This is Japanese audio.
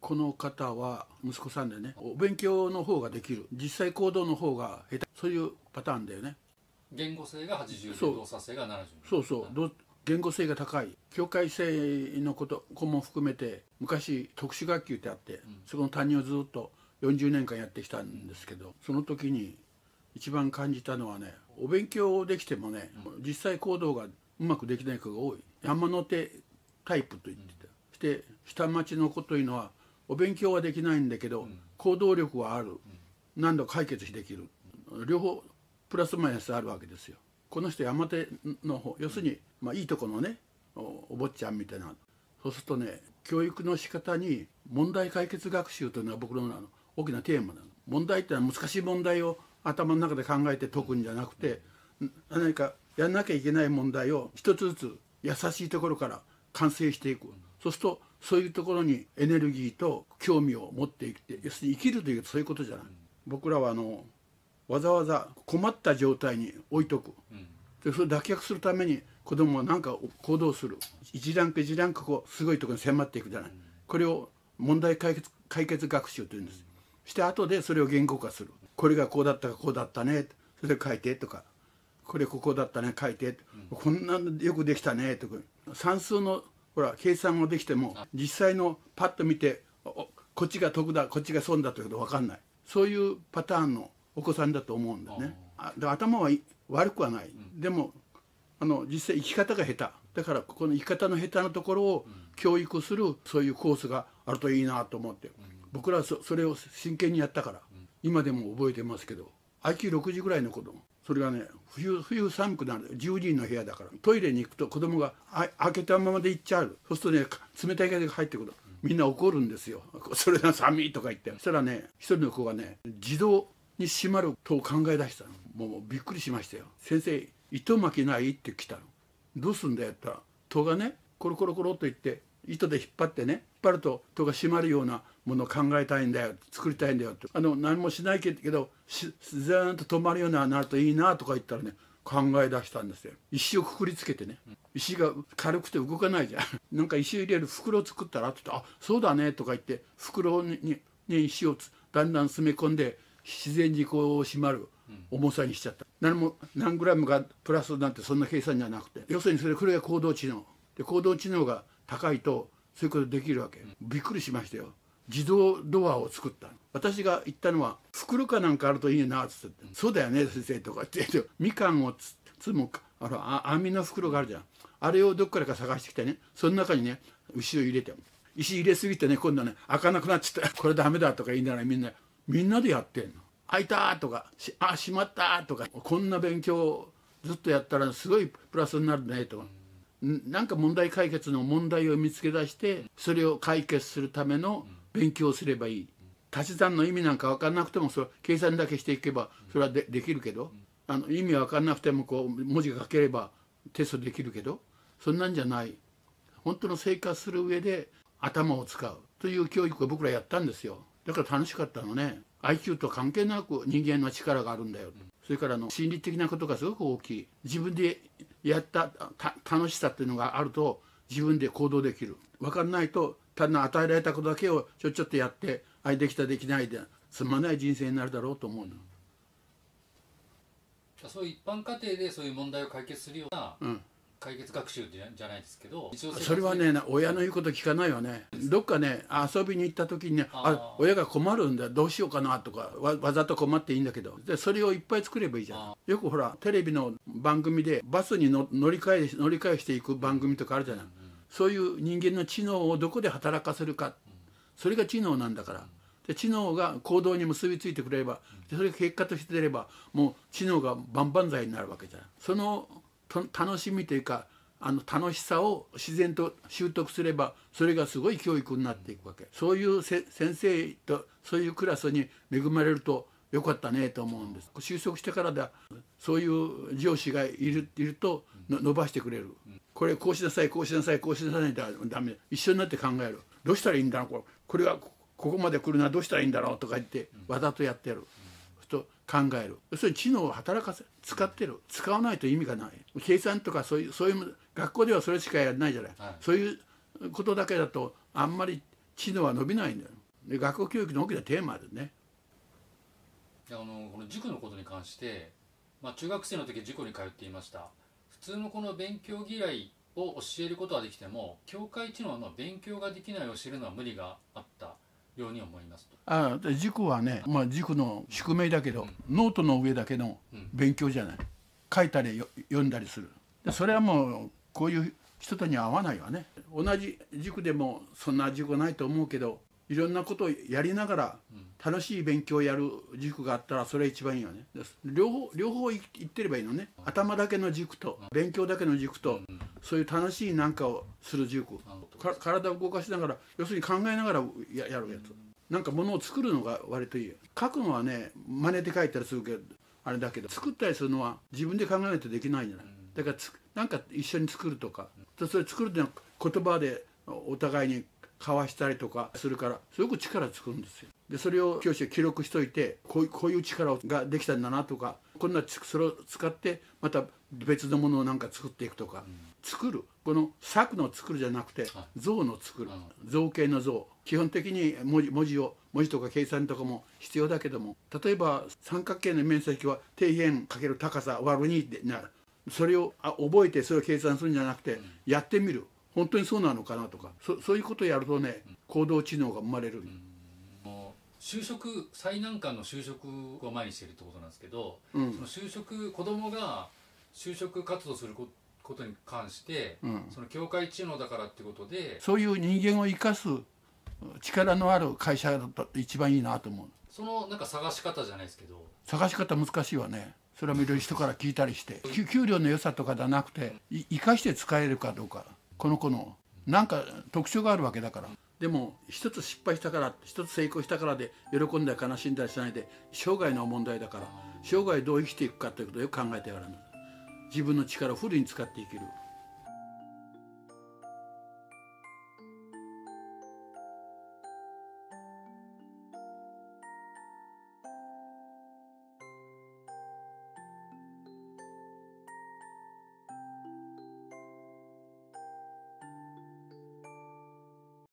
この方は息子さんでねお勉強の方ができる実際行動の方が下手そういうパターンだよね言語性が80そう動作性が70そうそう言語性が高い境界性のこと子も含めて昔特殊学級ってあって、うん、そこの担任をずっと40年間やってきたんですけど、うん、その時に一番感じたのはねお勉強できてもね、うん、実際行動がうまくできない子が多い山の手タイプと言ってた、うん、して下町の子というのはお勉強はできないんだけど、行動力はある、何度解決できる両方プラスマイナスあるわけですよこの人山手の方要するに、まあ、いいとこのねお坊ちゃんみたいなそうするとね教育の仕方に問題解決学習というのは僕の大きなテーマなの問題ってのは難しい問題を頭の中で考えて解くんじゃなくて何かやんなきゃいけない問題を一つずつ優しいところから完成していくそうするとそういうところにエネルギーと興味を持っていって要するに生きるというそういうことじゃない、僕らはあのわざわざ困った状態に置いとく、でそれ脱却するために子供は何か行動する一段階一段階こうすごいところに迫っていくじゃない、これを問題解決解決学習というんです、して後でそれを言語化するこれがこうだったかこうだったねそれで書いてとかこれここだったね書いて、こんなのよくできたねとか算数のほら計算ができても実際のパッと見てこっちが得だこっちが損だということ分かんないそういうパターンのお子さんだと思うんだねだ頭は悪くはない、うん、でもあの実際生き方が下手だからここの生き方の下手なところを教育するそういうコースがあるといいなと思って、うん、僕らはそれを真剣にやったから、うん、今でも覚えてますけど IQ60 ぐらいの子供それがね冬冬寒くなる10時の部屋だからトイレに行くと子供があ開けたままで行っちゃうそうするとね冷たい風が入ってくるみんな怒るんですよそれが寒いとか言ってそしたらね一人の子がね自動に閉まると考え出したのもうびっくりしましたよ先生糸巻きないって来たのどうすんだよったら戸がねコロコロコロと行って糸で引っ張ってね引っ張ると戸が閉まるようなものを考えたいんだよ作りたいんだよってあの何もしないけど自然と止まるようになるといいなとか言ったらね考え出したんですよ石をくくりつけてね石が軽くて動かないじゃん なんか石を入れる袋を作ったらって言って「あそうだね」とか言って袋ににに石をだんだん詰め込んで自然にこう締まる重さにしちゃった何も何グラムがプラスなんてそんな計算じゃなくて要するにそれこれが行動知能で行動知能が高いとそういうことできるわけびっくりしましたよ自動ドアを作った私が言ったのは「袋かなんかあるといいな」っつって「そうだよね先生」とかってみかんをつつむあの網の袋があるじゃんあれをどっからか探してきてねその中にね牛を入れて石入れすぎてね今度ね開かなくなっちゃった これダメだとか言いながらみんなみんなでやってんの開いたとかあ閉まったとかこんな勉強をずっとやったらすごいプラスになるねとかなんか問題解決の問題を見つけ出してそれを解決するための、勉強すればいい足し算の意味なんか分かんなくてもそれ計算だけしていけばそれはできるけどあの意味分かんなくてもこう文字が書ければテストできるけどそんなんじゃない本当の生活する上で頭を使うという教育を僕らやったんですよだから楽しかったのね IQ と関係なく人間の力があるんだよ、それからの心理的なことがすごく大きい自分でやった楽しさっていうのがあると自分で行動できる分かんないとただ与えられたことだけをちょちょっとやってあいできたできないでつまない人生になるだろうと思うのそういう一般家庭でそういう問題を解決するような、うん、解決学習じゃじゃないですけどそれはね親の言うこと聞かないわねどっかね遊びに行った時にねあ親が困るんだどうしようかなとかわわざと困っていいんだけどでそれをいっぱい作ればいいじゃんよくほらテレビの番組でバスに乗り換え乗り換えしていく番組とかあるじゃない、うんうん、そういう人間の知能をどこで働かせるかそれが知能なんだから。で知能が行動に結びついてくれればそれが結果として出ればもう知能が万々歳になるわけじゃんその楽しみというかあの楽しさを自然と習得すればそれがすごい教育になっていくわけそういう先生とそういうクラスに恵まれるとよかったねと思うんです就職してからだそういう上司がいるいると伸ばしてくれるこれこうしなさいこうしなさいこうしなさいだダメ一緒になって考えるどうしたらいいんだろうこれこれがここまで来るなどうしたらいいんだろうとか言ってわざとやってる。考える要するに知能を働かせ使ってる使わないと意味がない計算とかそういうそういう学校ではそれしかやらないじゃない、はい、そういうことだけだとあんまり知能は伸びないんだよで学校教育の大きなテーマでねあのこの塾のことに関して、まあ、中学生の時塾に通っていました普通のこの勉強嫌いを教えることはできても教会知能の勉強ができないを知るのは無理があったように思いますあ塾はね、まあ、塾の宿命だけど、うん、ノートの上だけの勉強じゃない、書いたり読んだりするでそれはもうこういう人とに合わないわね同じ塾でもそんな塾ないと思うけどいろんなことをやりながら、うん、楽しい勉強をやる塾があったらそれ一番いいよね両方両方行ってればいいのね頭だけの塾と勉強だけの塾とそういう楽しいなんかをする塾体を動かしながら要するに考えながらややるやつなんか物を作るのが割といい書くのはね真似て書いたりするけどあれだけど作ったりするのは自分で考えないとできないじゃないだからつなんか一緒に作るとかそれ作るってのは言葉でお互いに交わしたりとかするからすごく力つくんですよでそれを教師は記録しといてこうこういう力ができたんだなとかこんなそれを使ってまた別のものをなんか作っていくとか、うん、作るこの作の作るじゃなくて像の作る造形の像基本的に文字文字を文字とか計算とかも必要だけども例えば三角形の面積は底辺かける高さ割る2でなるそれをあ覚えてそれを計算するんじゃなくて、やってみる本当にそうなのかなとかそそういうことをやるとね行動知能が生まれる。うん就職最難関の就職を前にしているってことなんですけど、うん、その就職子供が就職活動することに関して、うん、その境界知能だからってことでそういう人間を生かす力のある会社だっら一番いいなと思うそのなんか探し方じゃないですけど探し方難しいわねそれもいろいろ人から聞いたりして給料の良さとかじゃなくて生かして使えるかどうかこの子のなんか特徴があるわけだから。でも一つ失敗したから一つ成功したからで喜んだり悲しんだりしないで生涯の問題だから生涯どう生きていくかということをよく考えてやらない自分の力をフルに使って生きる